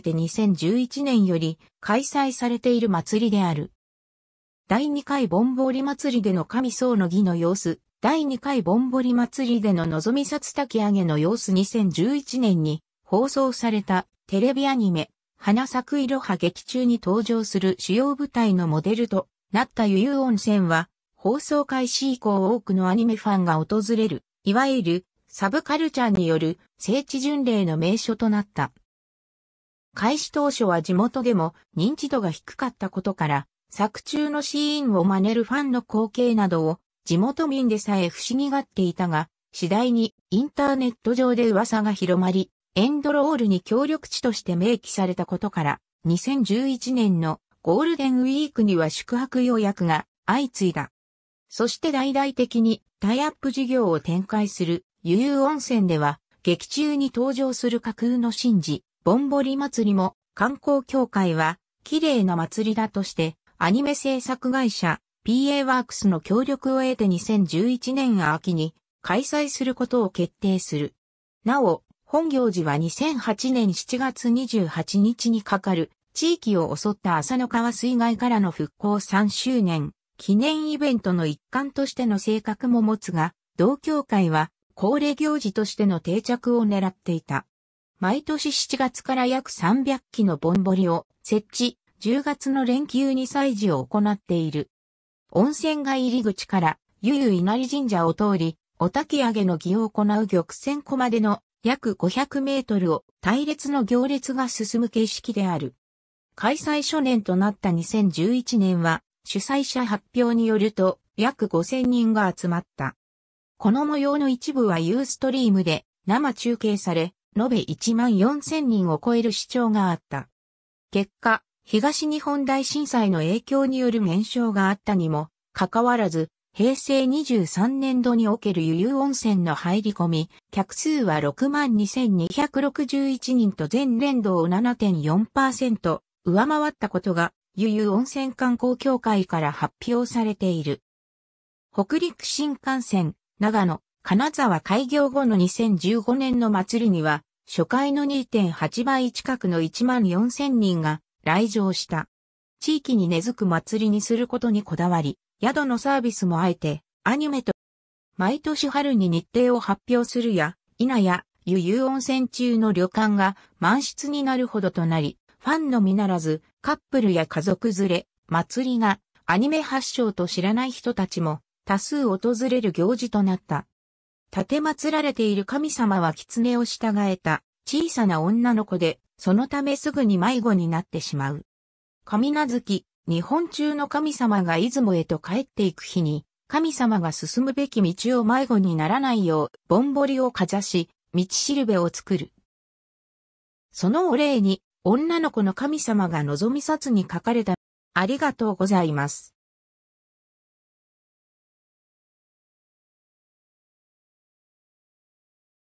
て2011年より開催されている祭りである。第2回ぼんぼり祭りでの神僧の儀の様子、第2回ぼんぼり祭りでの望み札炊き上げの様子2011年に放送されたテレビアニメ、花咲く色派劇中に登場する主要舞台のモデルとなった湯湯温泉は、放送開始以降多くのアニメファンが訪れる、いわゆるサブカルチャーによる聖地巡礼の名所となった。開始当初は地元でも認知度が低かったことから、作中のシーンを真似るファンの光景などを地元民でさえ不思議がっていたが、次第にインターネット上で噂が広まり、エンドロールに協力地として明記されたことから、2011年のゴールデンウィークには宿泊予約が相次いだ。そして大々的にタイアップ事業を展開する湯々温泉では、劇中に登場する架空の神事、ぼんぼり祭りも観光協会は綺麗な祭りだとしてアニメ制作会社 PA ワークスの協力を得て2011年秋に開催することを決定する。なお、本行事は2008年7月28日にかかる地域を襲った浅野川水害からの復興3周年記念イベントの一環としての性格も持つが、同協会は恒例行事としての定着を狙っていた。毎年7月から約300機のボンボリを設置、10月の連休に祭事を行っている。温泉街入り口から、ゆゆ稲荷神社を通り、お焚き上げの儀を行う玉泉湖までの約500メートルを隊列の行列が進む形式である。開催初年となった2011年は、主催者発表によると約5000人が集まった。この模様の一部はユーストリームで生中継され、延べ1万4000人を超える市長があった。結果、東日本大震災の影響による減少があったにも、かかわらず、平成23年度における湯湯温泉の入り込み、客数は62,261人と全年度を7.4%上回ったことが、湯湯温泉観光協会から発表されている。北陸新幹線、長野、金沢開業後の2015年の祭りには、初回の2.8倍近くの1万4000人が来場した。地域に根付く祭りにすることにこだわり、宿のサービスもあえて、アニメと、毎年春に日程を発表するや、稲や、湯湯温泉中の旅館が満室になるほどとなり、ファンのみならず、カップルや家族連れ、祭りが、アニメ発祥と知らない人たちも、多数訪れる行事となった。立て祀られている神様は狐を従えた小さな女の子で、そのためすぐに迷子になってしまう。神名月、日本中の神様が出雲へと帰っていく日に、神様が進むべき道を迷子にならないよう、ぼんぼりをかざし、道しるべを作る。そのお礼に、女の子の神様が望み札に書かれた。ありがとうございます。